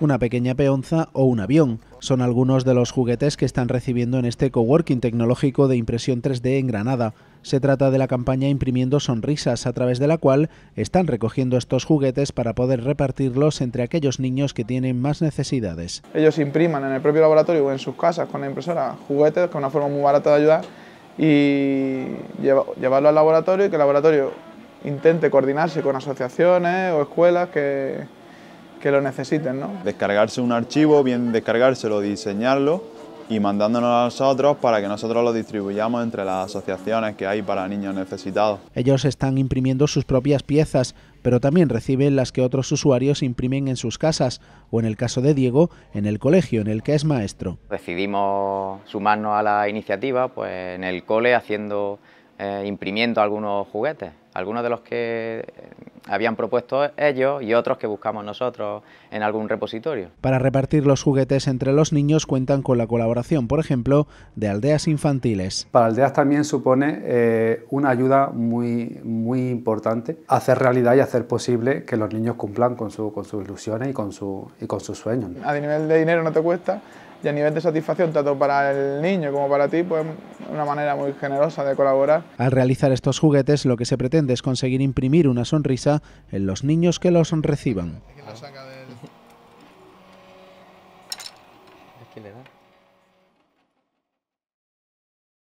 una pequeña peonza o un avión. Son algunos de los juguetes que están recibiendo en este coworking tecnológico de impresión 3D en Granada. Se trata de la campaña Imprimiendo Sonrisas, a través de la cual están recogiendo estos juguetes para poder repartirlos entre aquellos niños que tienen más necesidades. Ellos impriman en el propio laboratorio o en sus casas con la impresora juguetes, que es una forma muy barata de ayudar, y llevarlo al laboratorio y que el laboratorio intente coordinarse con asociaciones o escuelas que, que lo necesiten. ¿no? Descargarse un archivo, bien descargárselo, diseñarlo y mandándonos a nosotros para que nosotros lo distribuyamos entre las asociaciones que hay para niños necesitados. Ellos están imprimiendo sus propias piezas, pero también reciben las que otros usuarios imprimen en sus casas o en el caso de Diego, en el colegio en el que es maestro. Decidimos sumarnos a la iniciativa pues en el cole haciendo eh, imprimiendo algunos juguetes algunos de los que eh, habían propuesto ellos y otros que buscamos nosotros en algún repositorio. Para repartir los juguetes entre los niños cuentan con la colaboración, por ejemplo, de aldeas infantiles. Para aldeas también supone eh, una ayuda muy, muy importante, hacer realidad y hacer posible que los niños cumplan con, su, con sus ilusiones y con, su, y con sus sueños. A nivel de dinero no te cuesta y a nivel de satisfacción, tanto para el niño como para ti, pues una manera muy generosa de colaborar. Al realizar estos juguetes lo que se pretende es conseguir imprimir una sonrisa en los niños que los reciban.